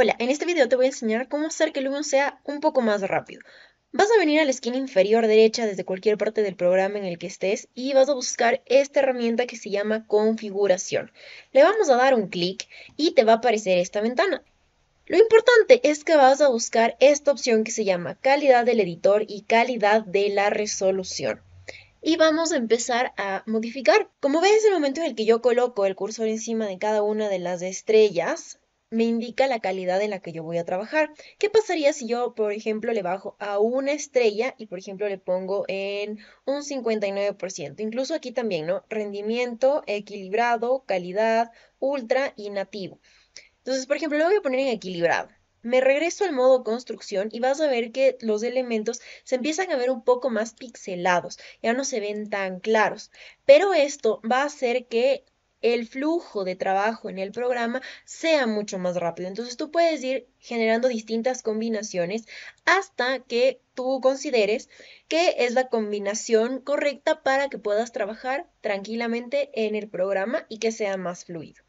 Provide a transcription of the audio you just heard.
Hola, en este video te voy a enseñar cómo hacer que el Lumion sea un poco más rápido. Vas a venir a la esquina inferior derecha desde cualquier parte del programa en el que estés y vas a buscar esta herramienta que se llama configuración. Le vamos a dar un clic y te va a aparecer esta ventana. Lo importante es que vas a buscar esta opción que se llama calidad del editor y calidad de la resolución y vamos a empezar a modificar. Como ves, el momento en el que yo coloco el cursor encima de cada una de las estrellas, me indica la calidad en la que yo voy a trabajar. ¿Qué pasaría si yo, por ejemplo, le bajo a una estrella y, por ejemplo, le pongo en un 59%? Incluso aquí también, ¿no? Rendimiento, equilibrado, calidad, ultra y nativo. Entonces, por ejemplo, lo voy a poner en equilibrado. Me regreso al modo construcción y vas a ver que los elementos se empiezan a ver un poco más pixelados, ya no se ven tan claros, pero esto va a hacer que el flujo de trabajo en el programa sea mucho más rápido. Entonces tú puedes ir generando distintas combinaciones hasta que tú consideres que es la combinación correcta para que puedas trabajar tranquilamente en el programa y que sea más fluido.